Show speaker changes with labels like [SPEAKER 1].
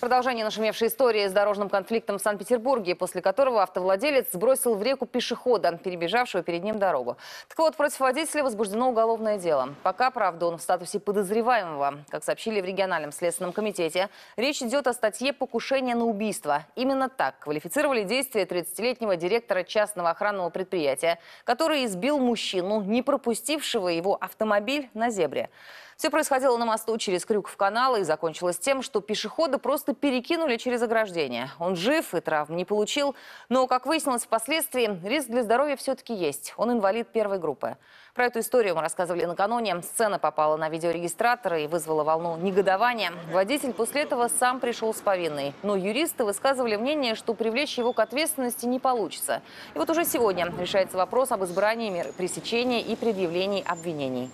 [SPEAKER 1] Продолжение нашумевшей истории с дорожным конфликтом в Санкт-Петербурге, после которого автовладелец сбросил в реку пешехода, перебежавшего перед ним дорогу. Так вот, против водителя возбуждено уголовное дело. Пока, правда, он в статусе подозреваемого. Как сообщили в региональном следственном комитете, речь идет о статье «Покушение на убийство». Именно так квалифицировали действия 30-летнего директора частного охранного предприятия, который избил мужчину, не пропустившего его автомобиль на зебре. Все происходило на мосту через крюк в канал и закончилось тем, что пешехода просто перекинули через ограждение. Он жив и травм не получил, но, как выяснилось впоследствии, риск для здоровья все-таки есть. Он инвалид первой группы. Про эту историю мы рассказывали накануне. Сцена попала на видеорегистратор и вызвала волну негодования. Водитель после этого сам пришел с повинной. Но юристы высказывали мнение, что привлечь его к ответственности не получится. И вот уже сегодня решается вопрос об избрании меры пресечения и предъявлении обвинений.